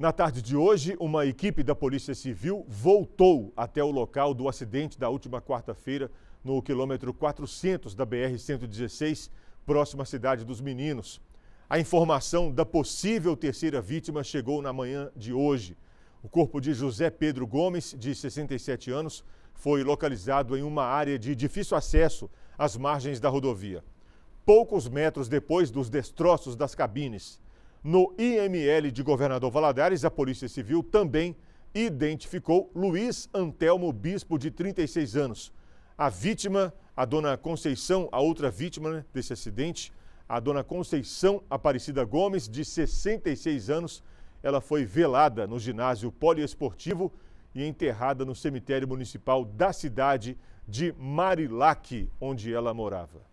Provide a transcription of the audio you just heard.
Na tarde de hoje, uma equipe da Polícia Civil voltou até o local do acidente da última quarta-feira, no quilômetro 400 da BR-116, próxima à cidade dos Meninos. A informação da possível terceira vítima chegou na manhã de hoje. O corpo de José Pedro Gomes, de 67 anos, foi localizado em uma área de difícil acesso às margens da rodovia. Poucos metros depois dos destroços das cabines. No IML de Governador Valadares, a Polícia Civil também identificou Luiz Antelmo Bispo, de 36 anos. A vítima, a dona Conceição, a outra vítima né, desse acidente, a dona Conceição Aparecida Gomes, de 66 anos, ela foi velada no ginásio poliesportivo e enterrada no cemitério municipal da cidade de Marilac, onde ela morava.